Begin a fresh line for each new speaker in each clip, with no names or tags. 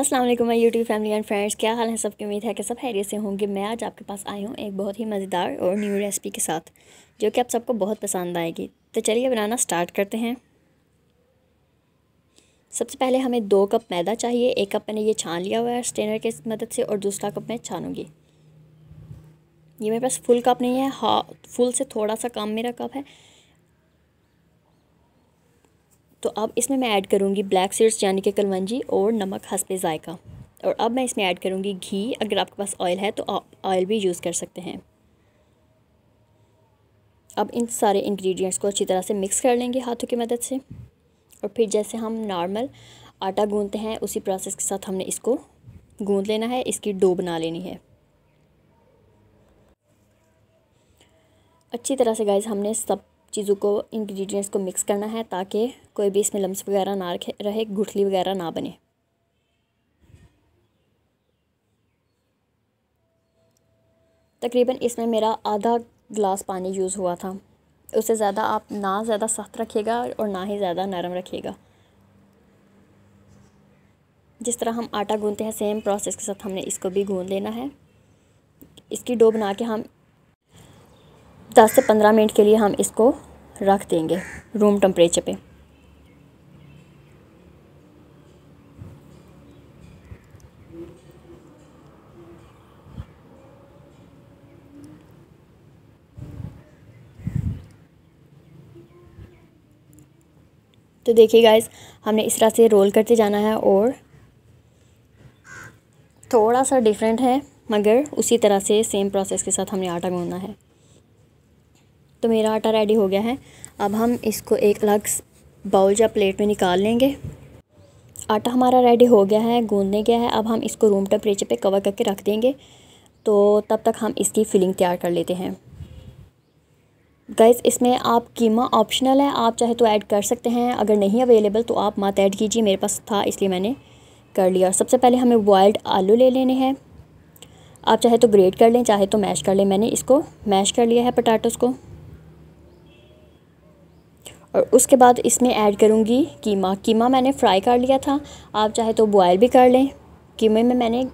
अस्सलाम वालेकुम my YouTube family and friends क्या हाल है सबकी उम्मीद है कि सब हैरियत से होंगे मैं आज आपके पास आई हूँ एक बहुत ही मज़ेदार और न्यू रेसिपी के साथ जो कि आप सबको बहुत पसंद आएगी तो चलिए बनाना स्टार्ट करते हैं सबसे पहले हमें दो कप मैदा चाहिए एक कप मैंने ये छान लिया हुआ है स्टेनर की मदद से और दूसरा कप मैं छानूँगी ये मेरे पास फुल कप नहीं है हा फुल से थोड़ा सा कम मेरा कप है तो अब इसमें मैं ऐड करूँगी ब्लैक सीड्स यानी कि कलवंजी और नमक हंसपे जायका और अब मैं इसमें ऐड करूँगी घी अगर आपके पास ऑयल है तो आप ऑयल भी यूज़ कर सकते हैं अब इन सारे इंग्रेडिएंट्स को अच्छी तरह से मिक्स कर लेंगे हाथों की मदद से और फिर जैसे हम नॉर्मल आटा गूँधते हैं उसी प्रोसेस के साथ हमने इसको गूँध लेना है इसकी डो बना लेनी है अच्छी तरह से गाइज हमने सब चीज़ों को इंग्रेडिएंट्स को मिक्स करना है ताकि कोई भी इसमें लम्स वगैरह ना रखे रहे गुठली वगैरह ना बने तकरीबन इसमें मेरा आधा ग्लास पानी यूज़ हुआ था उससे ज़्यादा आप ना ज़्यादा सख्त रखिएगा और ना ही ज़्यादा नरम रखिएगा जिस तरह हम आटा गूंदते हैं सेम प्रोसेस के साथ हमने इसको भी गूंद लेना है इसकी डो बना के हम 10 से 15 मिनट के लिए हम इसको रख देंगे रूम टम्परेचर पे तो देखिए गाइस हमने इस तरह से रोल करते जाना है और थोड़ा सा डिफरेंट है मगर उसी तरह से सेम प्रोसेस के साथ हमने आटा गूंदना है तो मेरा आटा रेडी हो गया है अब हम इसको एक अलग बाउल या प्लेट में निकाल लेंगे आटा हमारा रेडी हो गया है गूंदने गया है अब हम इसको रूम टेम्परेचर पे कवर करके रख देंगे तो तब तक हम इसकी फिलिंग तैयार कर लेते हैं गैस इसमें आप कीमा ऑप्शनल है आप चाहे तो ऐड कर सकते हैं अगर नहीं अवेलेबल तो आप मत ऐड कीजिए मेरे पास था इसलिए मैंने कर लिया सबसे पहले हमें बॉयल्ड आलू ले लेने हैं आप चाहे तो ग्रेट कर लें चाहे तो मैश कर लें मैंने इसको मैश कर लिया है पटाटोस को और उसके बाद इसमें ऐड करूँगी कीमा कीमा मैंने फ्राई कर लिया था आप चाहे तो बॉयल भी कर लें कीमे में मैंने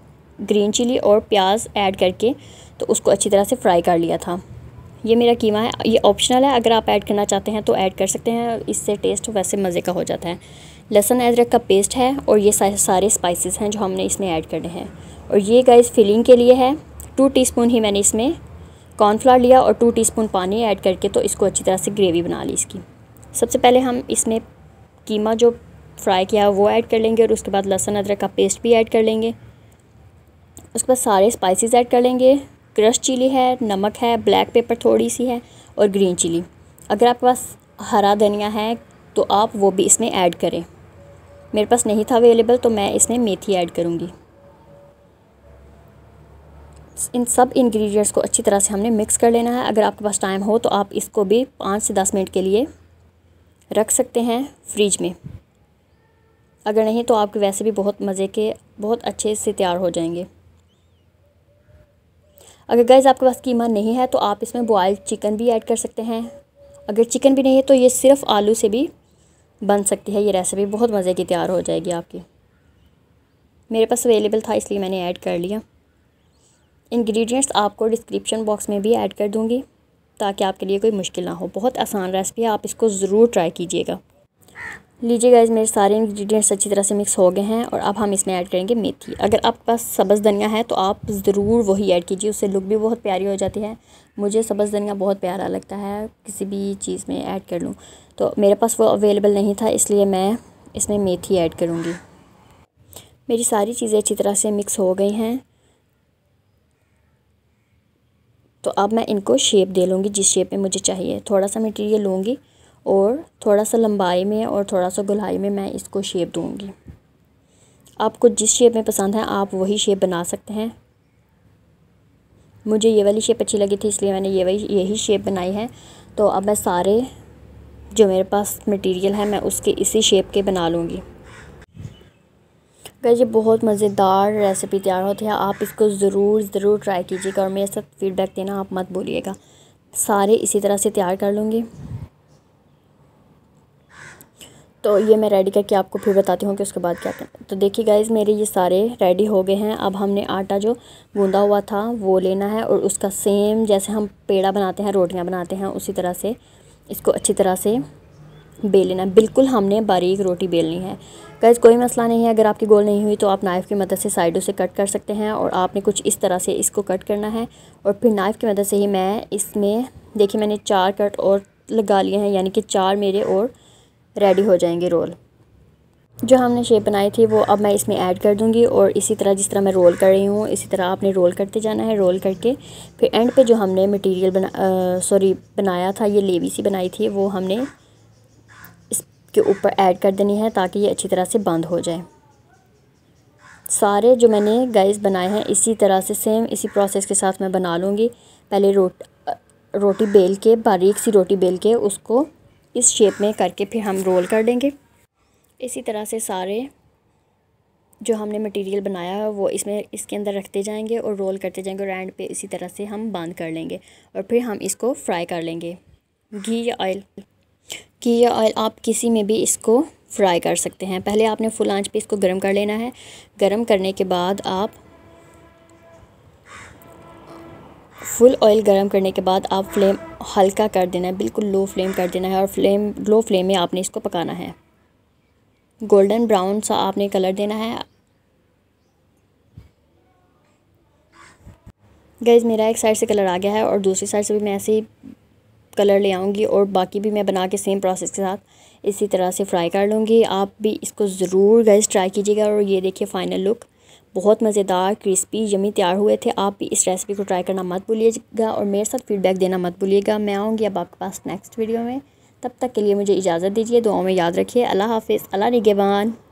ग्रीन चिली और प्याज ऐड करके तो उसको अच्छी तरह से फ्राई कर लिया था ये मेरा कीमा है ये ऑप्शनल है अगर आप ऐड करना चाहते हैं तो ऐड कर सकते हैं इससे टेस्ट वैसे मज़े का हो जाता है लहसुन अदरक का पेस्ट है और ये सारे स्पाइसेस हैं जो हमने इसमें ऐड करने हैं और ये गाइस फिलिंग के लिए है टू टीस्पून ही मैंने इसमें कॉर्नफ्लावर लिया और टू टीस्पून पानी ऐड करके तो इसको अच्छी तरह से ग्रेवी बना ली इसकी सबसे पहले हम इसमें कीमा जो फ्राई किया है वो ऐड कर लेंगे और उसके बाद लहसुन अदरक का पेस्ट भी ऐड कर लेंगे उसके बाद सारे स्पाइसेस ऐड कर लेंगे क्रश चिली है नमक है ब्लैक पेपर थोड़ी सी है और ग्रीन चिली अगर आपके पास हरा धनिया है तो आप वो भी इसमें ऐड करें मेरे पास नहीं था अवेलेबल तो मैं इसमें मेथी ऐड करूँगी इन सब इंग्रेडिएंट्स को अच्छी तरह से हमने मिक्स कर लेना है अगर आपके पास टाइम हो तो आप इसको भी पाँच से दस मिनट के लिए रख सकते हैं फ्रिज में अगर नहीं तो आपके वैसे भी बहुत मज़े के बहुत अच्छे से तैयार हो जाएंगे अगर गैज़ आपके पास कीमा नहीं है तो आप इसमें बॉयल चिकन भी ऐड कर सकते हैं अगर चिकन भी नहीं है तो ये सिर्फ आलू से भी बन सकती है ये रेसिपी बहुत मज़े की तैयार हो जाएगी आपकी मेरे पास अवेलेबल था इसलिए मैंने ऐड कर लिया इंग्रेडिएंट्स आपको डिस्क्रिप्शन बॉक्स में भी ऐड कर दूँगी ताकि आपके लिए कोई मुश्किल ना हो बहुत आसान रेसिपी है आप इसको ज़रूर ट्राई कीजिएगा लीजिएगा इसमें सारे इंग्रेडिएंट्स अच्छी तरह से मिक्स हो गए हैं और अब हम इसमें ऐड करेंगे मेथी अगर आपके पास सब्ज़ धनिया है तो आप ज़रूर वही ऐड कीजिए उससे लुक भी बहुत प्यारी हो जाती है मुझे सब्ज़ धनिया बहुत प्यारा लगता है किसी भी चीज़ में ऐड कर लूँ तो मेरे पास वो अवेलेबल नहीं था इसलिए मैं इसमें मेथी ऐड करूँगी मेरी सारी चीज़ें अच्छी तरह से मिक्स हो गई हैं तो अब मैं इनको शेप दे लूँगी जिस शेप में मुझे चाहिए थोड़ा सा मटेरियल लूँगी और थोड़ा सा लंबाई में और थोड़ा सा गुलाई में मैं इसको शेप दूँगी आपको जिस शेप में पसंद है आप वही शेप बना सकते हैं मुझे ये वाली शेप अच्छी लगी थी इसलिए मैंने ये वही यही शेप बनाई है तो अब मैं सारे जो मेरे पास मटेरियल है मैं उसके इसी शेप के बना लूँगी गैस ये बहुत मज़ेदार रेसिपी तैयार होती है आप इसको ज़रूर ज़रूर ट्राई कीजिएगा और मेरे साथ फीडबैक देना आप मत भूलिएगा सारे इसी तरह से तैयार कर लूँगी तो ये मैं रेडी करके आपको फिर बताती हूँ कि उसके बाद क्या करना तो देखिए गाइज मेरे ये सारे रेडी हो गए हैं अब हमने आटा जो गूँधा हुआ था वो लेना है और उसका सेम जैसे हम पेड़ा बनाते हैं रोटियाँ बनाते हैं उसी तरह से इसको अच्छी तरह से बेलना बिल्कुल हमने बारीक रोटी बेलनी है गैस कोई मसला नहीं है अगर आपकी गोल नहीं हुई तो आप नाइफ़ की मदद से साइडों से कट कर सकते हैं और आपने कुछ इस तरह से इसको कट करना है और फिर नाइफ़ की मदद से ही मैं इसमें देखिए मैंने चार कट और लगा लिए हैं यानी कि चार मेरे और रेडी हो जाएंगे रोल जो हमने शेप बनाई थी वो अब मैं इसमें ऐड कर दूंगी और इसी तरह जिस तरह मैं रोल कर रही हूँ इसी तरह आपने रोल करते जाना है रोल करके फिर एंड पे जो हमने मटेरियल बना सॉरी बनाया था ये लेवी सी बनाई थी वो हमने इसके ऊपर ऐड कर देनी है ताकि ये अच्छी तरह से बंद हो जाए सारे जो मैंने गाइस बनाए हैं इसी तरह से सेम इसी प्रोसेस के साथ मैं बना लूँगी पहले रोट रोटी बेल के बारीक सी रोटी बेल के उसको इस शेप में करके फिर हम रोल कर देंगे इसी तरह से सारे जो हमने मटेरियल बनाया है वो इसमें इसके अंदर रखते जाएंगे और रोल करते जाएंगे और एंड पे इसी तरह से हम बांध कर लेंगे और फिर हम इसको फ्राई कर लेंगे घी या ऑयल कि यह ऑयल आप किसी में भी इसको फ्राई कर सकते हैं पहले आपने फुल आंच पे इसको गर्म कर लेना है गर्म करने के बाद आप फुल ऑयल गर्म करने के बाद आप फ्लेम हल्का कर देना है बिल्कुल लो फ्लेम कर देना है और फ्लेम लो फ्लेम में आपने इसको पकाना है गोल्डन ब्राउन सा आपने कलर देना है गैस मेरा एक साइड से कलर आ गया है और दूसरी साइड से भी मैं ऐसे ही कलर ले आऊँगी और बाकी भी मैं बना के सेम प्रोसेस के साथ इसी तरह से फ्राई कर लूँगी आप भी इसको ज़रूर गैस ट्राई कीजिएगा और ये देखिए फ़ाइनल लुक बहुत मज़ेदार क्रिस्पी यमी तैयार हुए थे आप भी इस रेसिपी को ट्राई करना मत भूलिएगा और मेरे साथ फीडबैक देना मत भूलिएगा मैं आऊँगी अब आपके पास नेक्स्ट वीडियो में तब तक के लिए मुझे इजाज़त दीजिए दुआओं में याद रखिए अल्लाह हाफिज़ अल्लाह निगेबान